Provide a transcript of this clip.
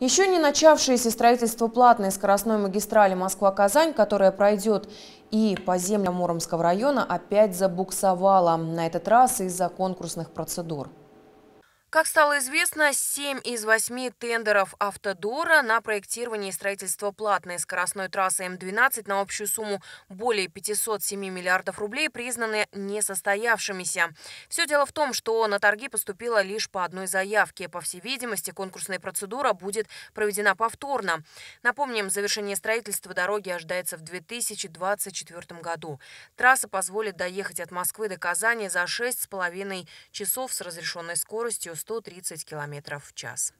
Еще не начавшееся строительство платной скоростной магистрали Москва-Казань, которая пройдет и по землям Муромского района, опять забуксовала На этот раз из-за конкурсных процедур. Как стало известно, 7 из 8 тендеров «Автодора» на проектирование и строительство платной скоростной трассы М-12 на общую сумму более 507 миллиардов рублей признаны несостоявшимися. Все дело в том, что на торги поступило лишь по одной заявке. По всей видимости, конкурсная процедура будет проведена повторно. Напомним, завершение строительства дороги ожидается в 2024 году. Трасса позволит доехать от Москвы до Казани за 6,5 часов с разрешенной скоростью 130 км в час.